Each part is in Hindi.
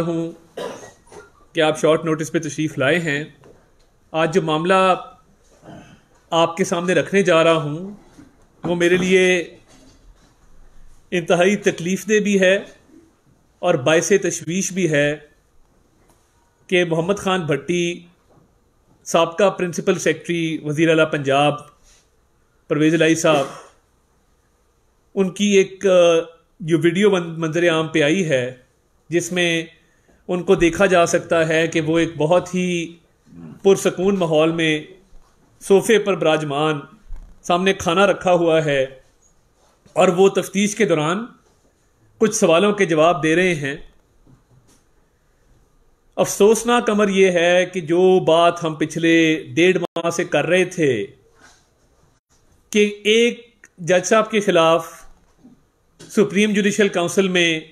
हूँ कि आप शॉर्ट नोटिस पे तशरीफ़ लाए हैं आज जो मामला आपके सामने रखने जा रहा हूँ वो मेरे लिए इंतहाई तकलीफ़ दे भी है और बायस तशवीश भी है कि मोहम्मद ख़ान भट्टी सबका प्रिंसिपल सेक्रेटरी वज़ी अला पंजाब परवेज़ लाई साहब उनकी एक जो वीडियो मंजर आम पे आई है जिसमें उनको देखा जा सकता है कि वो एक बहुत ही पुरसकून माहौल में सोफ़े पर बराजमान सामने खाना रखा हुआ है और वो तफ्तीश के दौरान कुछ सवालों के जवाब दे रहे हैं अफसोसनाक अमर यह है कि जो बात हम पिछले डेढ़ माह से कर रहे थे कि एक जज साहब के ख़िलाफ़ सुप्रीम जुडिशल काउंसिल में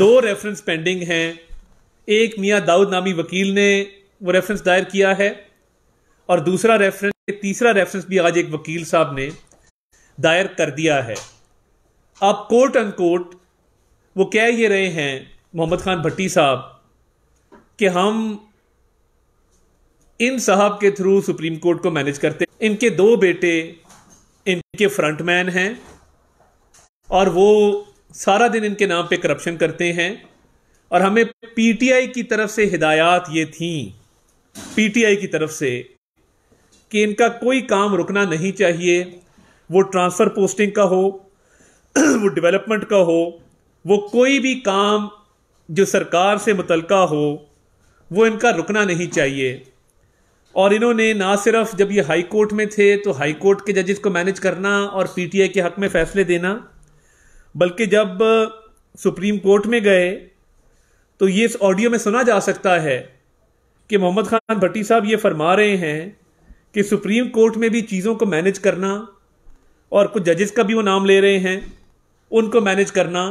दो रेफरेंस पेंडिंग हैं एक मियाँ दाऊद नामी वकील ने वो रेफरेंस दायर किया है और दूसरा रेफरेंस तीसरा रेफरेंस भी आज एक वकील साहब ने दायर कर दिया है अब कोर्ट अनकोर्ट वो कह ये रहे हैं मोहम्मद खान भट्टी साहब कि हम इन साहब के थ्रू सुप्रीम कोर्ट को मैनेज करते इनके दो बेटे इनके फ्रंटमैन हैं और वो सारा दिन इनके नाम पे करप्शन करते हैं और हमें पीटीआई की तरफ से हिदायत ये थी पीटीआई की तरफ से कि इनका कोई काम रुकना नहीं चाहिए वो ट्रांसफ़र पोस्टिंग का हो वो डेवलपमेंट का हो वो कोई भी काम जो सरकार से मुतलका हो वो इनका रुकना नहीं चाहिए और इन्होंने ना सिर्फ जब ये हाई कोर्ट में थे तो हाई कोर्ट के जजेस को मैनेज करना और पीटीआई के हक में फैसले देना बल्कि जब सुप्रीम कोर्ट में गए तो ये इस ऑडियो में सुना जा सकता है कि मोहम्मद खान भट्टी साहब ये फरमा रहे हैं कि सुप्रीम कोर्ट में भी चीज़ों को मैनेज करना और कुछ जजेस का भी वो नाम ले रहे हैं उनको मैनेज करना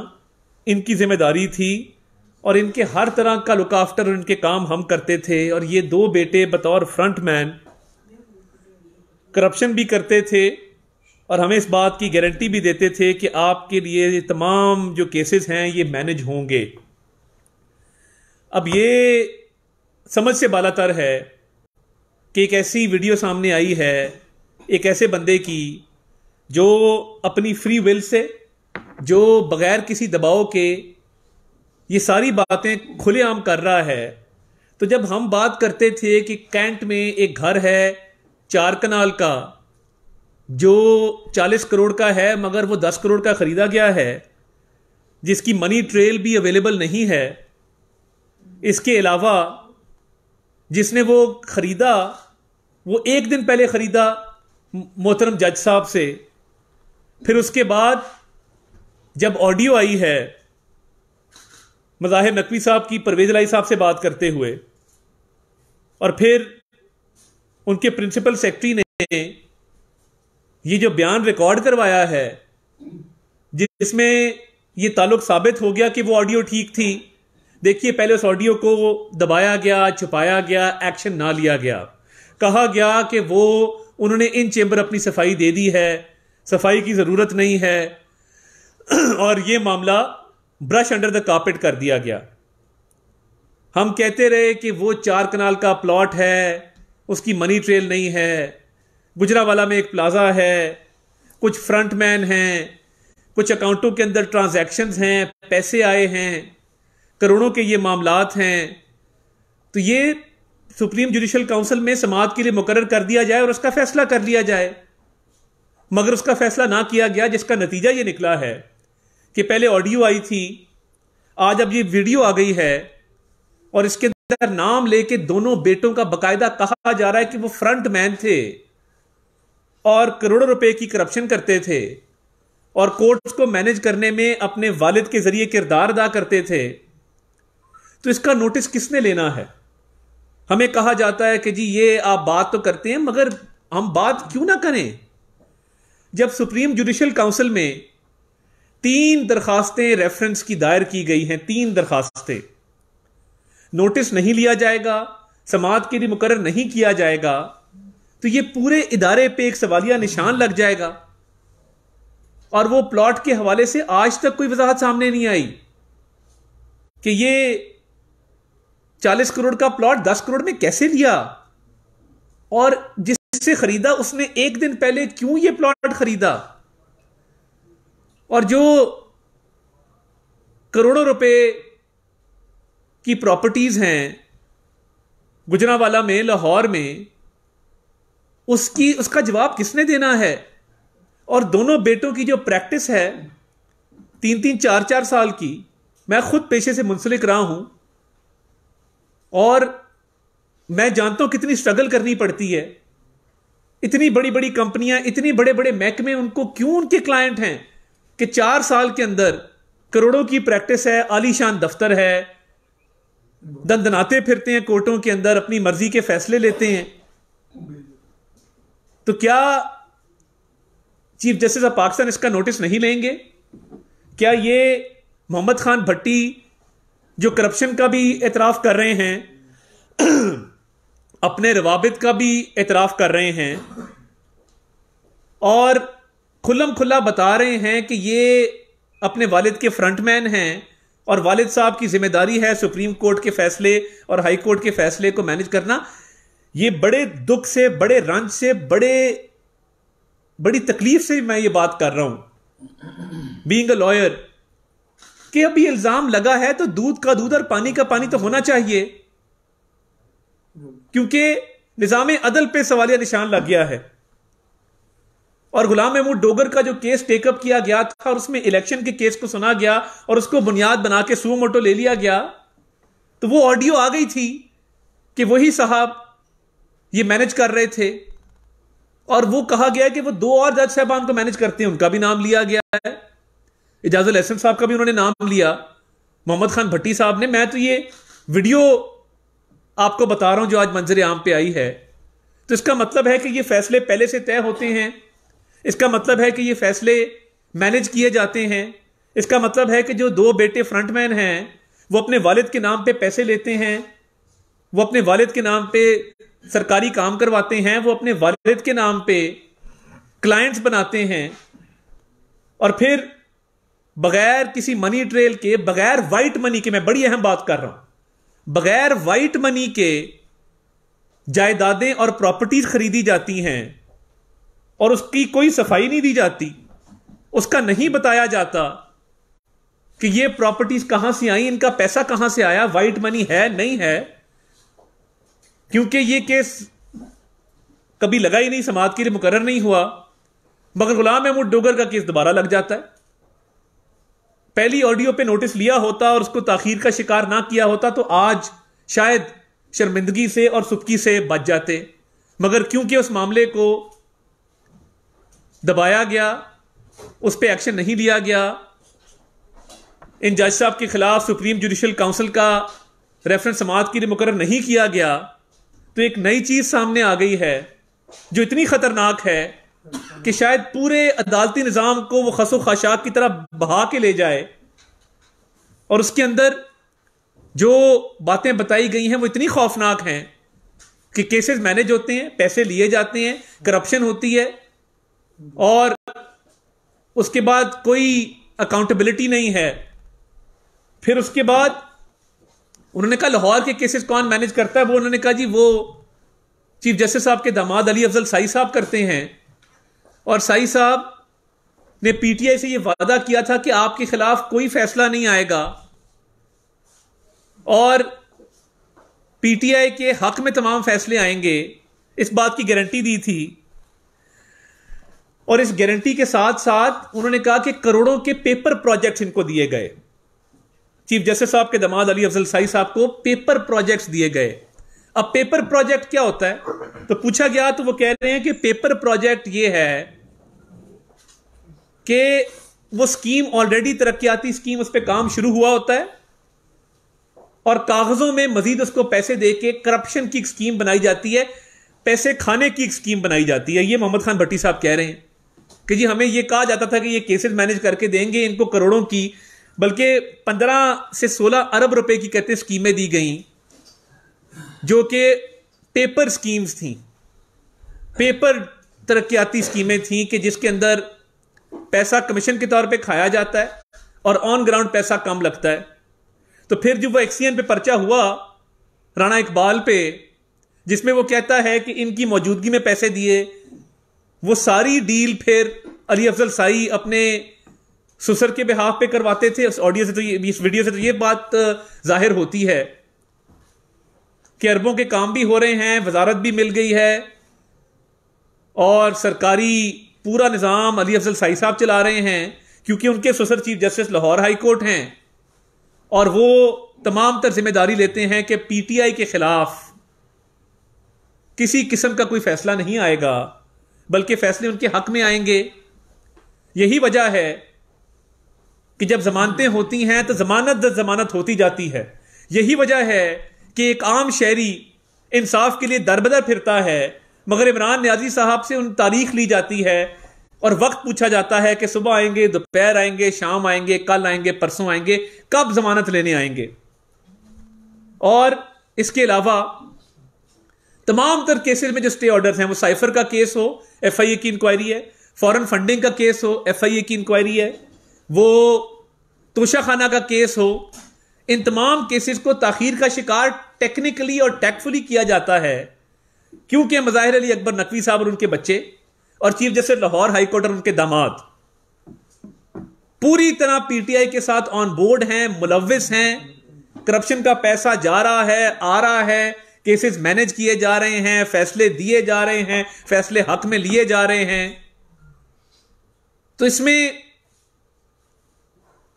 इनकी जिम्मेदारी थी और इनके हर तरह का लुक आफ्टर और इनके काम हम करते थे और ये दो बेटे बतौर फ्रंट मैन करप्शन भी करते थे और हमें इस बात की गारंटी भी देते थे कि आपके लिए तमाम जो केसेस हैं ये मैनेज होंगे अब ये समझ से बालातर है कि एक ऐसी वीडियो सामने आई है एक ऐसे बंदे की जो अपनी फ्री विल से जो बगैर किसी दबाव के ये सारी बातें खुलेआम कर रहा है तो जब हम बात करते थे कि कैंट में एक घर है चार कनाल का जो 40 करोड़ का है मगर वो 10 करोड़ का खरीदा गया है जिसकी मनी ट्रेल भी अवेलेबल नहीं है इसके अलावा जिसने वो खरीदा वो एक दिन पहले खरीदा मोहतरम जज साहब से फिर उसके बाद जब ऑडियो आई है मज़ाहिर नकवी साहब की परवेज लाई साहब से बात करते हुए और फिर उनके प्रिंसिपल सेक्रेटरी ने ये जो बयान रिकॉर्ड करवाया है जिसमें ये ताल्लुक साबित हो गया कि वो ऑडियो ठीक थी देखिए पहले उस ऑडियो को दबाया गया छुपाया गया एक्शन ना लिया गया कहा गया कि वो उन्होंने इन चेंबर अपनी सफाई दे दी है सफाई की ज़रूरत नहीं है और ये मामला ब्रश अंडर द कार्पेट कर दिया गया हम कहते रहे कि वो चार कनाल का प्लॉट है उसकी मनी ट्रेल नहीं है गुजरावाला में एक प्लाजा है कुछ फ्रंट मैन हैं कुछ अकाउंटों के अंदर ट्रांजेक्शन हैं पैसे आए हैं करोड़ों के ये मामलात हैं तो ये सुप्रीम जुडिशल काउंसिल में समाज के लिए मुकर कर दिया जाए और उसका फैसला कर लिया जाए मगर उसका फैसला ना किया गया जिसका नतीजा ये निकला है कि पहले ऑडियो आई थी आज अब ये वीडियो आ गई है और इसके अंदर नाम लेके दोनों बेटों का बकायदा कहा जा रहा है कि वो फ्रंट मैन थे और करोड़ों रुपए की करप्शन करते थे और कोर्ट्स को मैनेज करने में अपने वालिद के जरिए किरदार अदा करते थे तो इसका नोटिस किसने लेना है हमें कहा जाता है कि जी ये आप बात तो करते हैं मगर हम बात क्यों ना करें जब सुप्रीम जुडिशल काउंसिल में तीन दरखास्तें रेफरेंस की दायर की गई हैं तीन दरखास्तें नोटिस नहीं लिया जाएगा समाज के लिए मुकर नहीं किया जाएगा तो ये पूरे इदारे पे एक सवालिया निशान लग जाएगा और वो प्लॉट के हवाले से आज तक कोई वजाहत सामने नहीं आई कि ये चालीस करोड़ का प्लॉट दस करोड़ में कैसे लिया और जिससे खरीदा उसने एक दिन पहले क्यों ये प्लॉट खरीदा और जो करोड़ों रुपए की प्रॉपर्टीज हैं गुजरावाला में लाहौर में उसकी उसका जवाब किसने देना है और दोनों बेटों की जो प्रैक्टिस है तीन तीन चार चार साल की मैं खुद पेशे से मुंसलिक रहा हूं और मैं जानता हूं कितनी स्ट्रगल करनी पड़ती है इतनी बड़ी बड़ी कंपनियां इतनी बड़े बड़े महकमे उनको क्यों उनके क्लाइंट हैं कि चार साल के अंदर करोड़ों की प्रैक्टिस है आलीशान दफ्तर है दंदनाते फिरते हैं कोर्टों के अंदर अपनी मर्जी के फैसले लेते हैं तो क्या चीफ जस्टिस ऑफ पाकिस्तान इसका नोटिस नहीं लेंगे क्या ये मोहम्मद खान भट्टी जो करप्शन का भी एतराफ़ कर रहे हैं अपने रवाबित का भी एतराफ़ कर रहे हैं और खुलम खुला बता रहे हैं कि ये अपने वालिद के फ्रंटमैन हैं और वालिद साहब की जिम्मेदारी है सुप्रीम कोर्ट के फैसले और हाई कोर्ट के फैसले को मैनेज करना ये बड़े दुख से बड़े रंज से बड़े बड़ी तकलीफ से मैं ये बात कर रहा हूं बींग अ लॉयर कि अभी इल्जाम लगा है तो दूध का दूध और पानी का पानी तो होना चाहिए क्योंकि निजाम अदल पे सवालिया निशान लग गया है और गुलाम महमूद डोगर का जो केस टेकअप किया गया था और उसमें इलेक्शन के केस को सुना गया और उसको बुनियाद बना के सुमोटो ले लिया गया तो वो ऑडियो आ गई थी कि वही साहब ये मैनेज कर रहे थे और वो कहा गया कि वो दो और जज साहबान को मैनेज करते हैं उनका भी नाम लिया गया है इजाजुल हसन साहब का भी उन्होंने नाम लिया मोहम्मद खान भट्टी साहब ने मैं तो ये वीडियो आपको बता रहा हूं जो आज मंजर आम पे आई है तो इसका मतलब है कि ये फैसले पहले से तय होते हैं इसका मतलब है कि ये फैसले मैनेज किए जाते हैं इसका मतलब है कि जो दो बेटे फ्रंटमैन हैं वो अपने वालिद के नाम पे पैसे लेते हैं वो अपने वालिद के नाम पे सरकारी काम करवाते हैं वो अपने वालिद के नाम पे क्लाइंट्स बनाते हैं और फिर बगैर किसी मनी ट्रेल के बगैर वाइट मनी के मैं बड़ी अहम बात कर रहा हूं बगैर वाइट मनी के जायदादें और प्रॉपर्टीज खरीदी जाती हैं और उसकी कोई सफाई नहीं दी जाती उसका नहीं बताया जाता कि ये प्रॉपर्टीज कहां से आई इनका पैसा कहां से आया वाइट मनी है नहीं है क्योंकि ये केस कभी लगा ही नहीं समाज के लिए मुकर नहीं हुआ मगर गुलाम महमूद डोगर का केस दोबारा लग जाता है पहली ऑडियो पे नोटिस लिया होता और उसको ताखीर का शिकार ना किया होता तो आज शायद शर्मिंदगी से और सुबकी से बच जाते मगर क्योंकि उस मामले को दबाया गया उस पर एक्शन नहीं लिया गया इन जज साहब के खिलाफ सुप्रीम जुडिशल काउंसिल का रेफरेंस समाज के लिए मुकर नहीं किया गया तो एक नई चीज सामने आ गई है जो इतनी खतरनाक है कि शायद पूरे अदालती निज़ाम को वो खसो खशाक की तरह बहा के ले जाए और उसके अंदर जो बातें बताई गई हैं वो इतनी खौफनाक हैं कि केसेस मैनेज होते हैं पैसे लिए जाते हैं करप्शन होती है और उसके बाद कोई अकाउंटेबिलिटी नहीं है फिर उसके बाद उन्होंने कहा लाहौर के केसेस कौन मैनेज करता है वो उन्होंने कहा जी वो चीफ जस्टिस साहब के दामाद अली अफजल साई साहब करते हैं और साई साहब ने पीटीआई से ये वादा किया था कि आपके खिलाफ कोई फैसला नहीं आएगा और पीटीआई के हक में तमाम फैसले आएंगे इस बात की गारंटी दी थी और इस गारंटी के साथ साथ उन्होंने कहा कि करोड़ों के पेपर प्रोजेक्ट्स इनको दिए गए चीफ जस्टिस साहब के दमाद अली अफजल साई साहब को पेपर प्रोजेक्ट्स दिए गए अब पेपर प्रोजेक्ट क्या होता है तो पूछा गया तो वो कह रहे हैं कि पेपर प्रोजेक्ट ये है कि वो स्कीम ऑलरेडी तरक्याती स्कीम उस पर काम शुरू हुआ होता है और कागजों में मजीद उसको पैसे दे के करप्शन की स्कीम बनाई जाती है पैसे खाने की स्कीम बनाई जाती है ये मोहम्मद खान भट्टी साहब कह रहे हैं कि जी हमें यह कहा जाता था कि ये केसेस मैनेज करके देंगे इनको करोड़ों की बल्कि 15 से 16 अरब रुपए की कहते स्कीमें दी गई जो कि पेपर स्कीम्स थी पेपर तरक्याती स्कीमें थी कि जिसके अंदर पैसा कमीशन के तौर पे खाया जाता है और ऑन ग्राउंड पैसा कम लगता है तो फिर जो वो एक्सीएन पे पर्चा हुआ राणा इकबाल पे जिसमें वो कहता है कि इनकी मौजूदगी में पैसे दिए वो सारी डील फिर अली अफजल साई अपने सुसर के बिहाफ पे करवाते थे ऑडियो से तो ये इस वीडियो से तो ये बात जाहिर होती है कि अरबों के काम भी हो रहे हैं वजारत भी मिल गई है और सरकारी पूरा निज़ाम अली अफजल साई साहब चला रहे हैं क्योंकि उनके सुसर chief justice Lahore high court हैं और वो तमाम तर जिम्मेदारी लेते हैं कि पीटीआई के खिलाफ किसी किस्म का कोई फैसला नहीं आएगा बल्कि फैसले उनके हक में आएंगे यही वजह है कि जब जमानतें होती हैं तो जमानत दर जमानत होती जाती है यही वजह है कि एक आम शहरी इंसाफ के लिए दरबदर फिरता है मगर इमरान न्याजी साहब से उन तारीख ली जाती है और वक्त पूछा जाता है कि सुबह आएंगे दोपहर आएंगे शाम आएंगे कल आएंगे परसों आएंगे कब जमानत लेने आएंगे और इसके अलावा तमाम तर केसेस में जो स्टे ऑर्डर हैं वो साइफर का केस हो एफ आई ए की इंक्वायरी है फॉरेन फंडिंग का केस हो एफ आई ए की इंक्वायरी है वो तोशा खाना का केस हो इन तमाम केसेस को ताखीर का शिकार टेक्निकली और टैक्टफुली किया जाता है क्योंकि मज़ाहिर अली अकबर नकवी साहब और उनके बच्चे और चीफ जस्टिस लाहौर हाईकोर्ट और उनके दामाद पूरी तरह पीटीआई के साथ ऑन बोर्ड हैं मुलविस हैं करप्शन का पैसा जा रहा है आ रहा है केसेस मैनेज किए जा रहे हैं फैसले दिए जा रहे हैं फैसले हक में लिए जा रहे हैं तो इसमें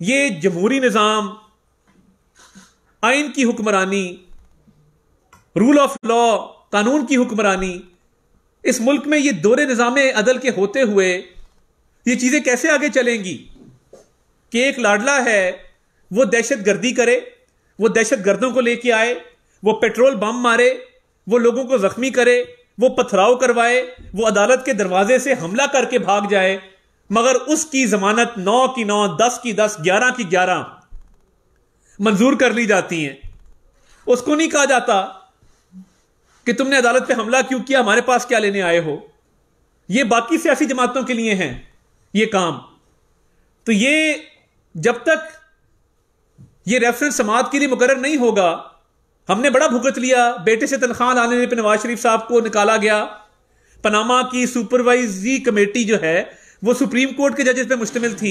ये जमहूरी निज़ाम आइन की हुक्मरानी रूल ऑफ लॉ कानून की हुक्मरानी इस मुल्क में ये दोरे निज़ाम अदल के होते हुए ये चीज़ें कैसे आगे चलेंगी कि एक लाडला है वो दहशत गर्दी करे वो दहशत गर्दों को लेके आए वो पेट्रोल बम मारे वो लोगों को जख्मी करे वो पथराव करवाए वो अदालत के दरवाजे से हमला करके भाग जाए मगर उसकी जमानत नौ की नौ दस की दस ग्यारह की ग्यारह मंजूर कर ली जाती है उसको नहीं कहा जाता कि तुमने अदालत पे हमला क्यों किया हमारे पास क्या लेने आए हो ये बाकी सियासी जमातों के लिए हैं ये काम तो ये जब तक ये रेफरेंस समाज के लिए मुकर नहीं होगा हमने बड़ा भुगत लिया बेटे से तनख्वाह लाने पर नवाज शरीफ साहब को निकाला गया पनामा की सुपरवाइजरी कमेटी जो है वो सुप्रीम कोर्ट के जजेस पे मुश्तमिल थी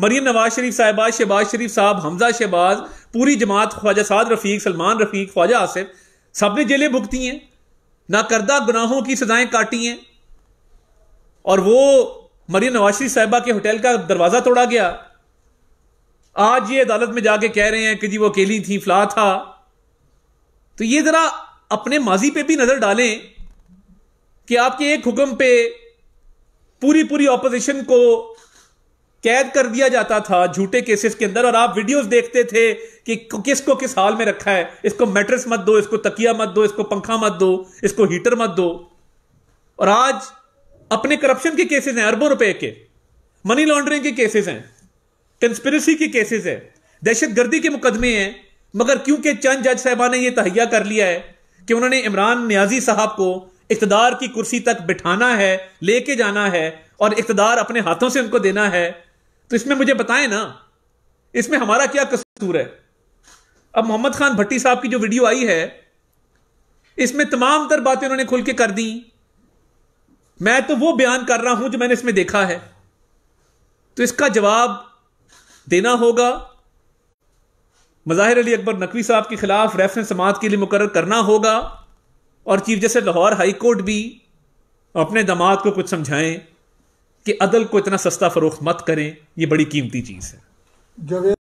मरीम नवाज शरीफ साहिबा शहबाज शरीफ साहब हमजा शहबाज पूरी जमात ख्वाजा साद रफीक सलमान रफीक ख्वाजा आसिफ सब ने जेलें भुगती हैं नाकर्दा गुनाहों की सजाएं काटी हैं और वो मरीम नवाज शरीफ साहिबा के होटल का दरवाज़ा तोड़ा गया आज ये अदालत में जाके कह रहे हैं कि जी वो अकेली थी फ्ला था तो ये ज़रा अपने माजी पे भी नज़र डालें कि आपके एक हुक्म पे पूरी पूरी ऑपोजिशन को कैद कर दिया जाता था झूठे केसेस के अंदर और आप वीडियोस देखते थे कि किसको किस हाल में रखा है इसको मैट्रेस मत दो इसको तकिया मत दो इसको पंखा मत दो इसको हीटर मत दो और आज अपने करप्शन के केसेस हैं अरबों रुपए के मनी लॉन्ड्रिंग के केसेस हैं कंस्पिरसी के केसेस हैं दहशतगर्दी के मुकदमे हैं मगर क्योंकि चंद जज साहबा ने यह तहैया कर लिया है कि उन्होंने इमरान न्याजी साहब को इकतदार की कुर्सी तक बिठाना है लेके जाना है और इकतदार अपने हाथों से उनको देना है तो इसमें मुझे बताएं ना इसमें हमारा क्या कसूर है अब मोहम्मद खान भट्टी साहब की जो वीडियो आई है इसमें तमाम तर बातें उन्होंने खुल के कर दी मैं तो वो बयान कर रहा हूं जो मैंने इसमें देखा है तो इसका जवाब देना होगा मज़ाहिर अली अकबर नकवी साहब के खिलाफ रेफरेंस समात के लिए मुकर करना होगा और chief justice Lahore high court भी अपने दमाद को कुछ समझाएं कि अदल को इतना सस्ता फरोख्त मत करें ये बड़ी कीमती चीज़ है